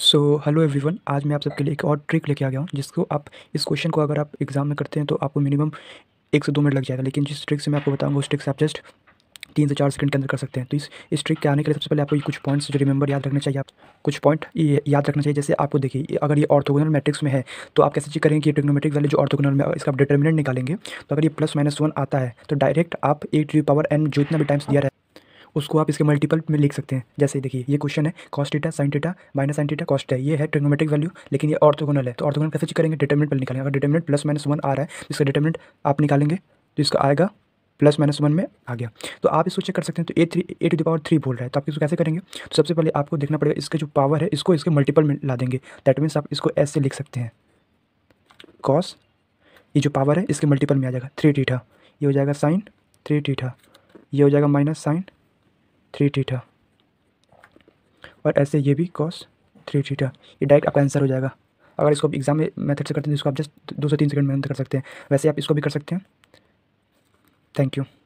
so hello everyone आज मैं आप सबके लिए एक और ट्रिक लेके आ गया हूँ जिसको आप इस क्वेश्चन को अगर आप एग्ज़ाम में करते हैं तो आपको मिनिमम एक से दो मिनट लग जाएगा लेकिन जिस ट्रिक से मैं आपको बताऊँगा उस ट्रिक से आप जस्ट तीन से चार सेकंड के अंदर कर सकते हैं तो इस इस ट्रिक के आने के लिए सबसे पहले आपको ये कुछ पॉइंट्स जो रिमेंबर याद रखना चाहिए आप कुछ पॉइंट ये याद रखना चाहिए जैसे आपको देखिए अगर ये ऑर्थोगोनल मैट्रिक्स में है तो आप कैसे चेक करेंगे कि ट्रिग्नोमेट्रिक वैल्यू जो ऑर्थोगोनल में इसका डिटर्मिनेंट निकालेंगे तो अगर ये प्लस माइनस वन आता है तो डायरेक्ट आप ए टू पावर एन जो इतना भी टाइम्स दिया रहे उसको आप इसके मल्टीपल में लिख सकते हैं जैसे देखिए ये क्वेश्चन है cos theta sine theta minus sine theta cos theta ये है ट्रिग्नोमेट्रिक वैल्यू लेकिन ये ऑर्थोगोनल है तो ऑर्थोगोनल कैसे चेक करेंगे डिटर्मिनेंट पर निकालेंगे अगर डिटर्मिनेंट प्लस माइनस वन आ रहा है तो इसका डिटर्मिनेंट आप निकालेंगे तो इसका आएगा प्लस माइनस वन में आ गया तो आप इसको चेक कर सकते हैं तो A three A to the power three बोल रहा है तो आप इसको कैसे करेंगे तो सबसे पहले आपको देखना पड़ेगा इसका जो पावर है इसको इसके मल्टीपल में ला देंगे दैट मीन्स आप इसको ऐसे लिख सकते हैं कॉस ये जो पावर है इसके मल्टीपल में आ जाएगा थ्री टीठा ये हो जाएगा साइन थ्री टीठा ये हो जाएगा माइनस साइन थ्री थीटा और ऐसे ये भी कॉस थ्री थीटा ये डायरेक्ट आपका आंसर हो जाएगा अगर इसको एग्जाम में मेथड से करते हैं तो इसको आप जस्ट दो से तीन सेकंड में आंसर कर सकते हैं वैसे आप इसको भी कर सकते हैं थैंक यू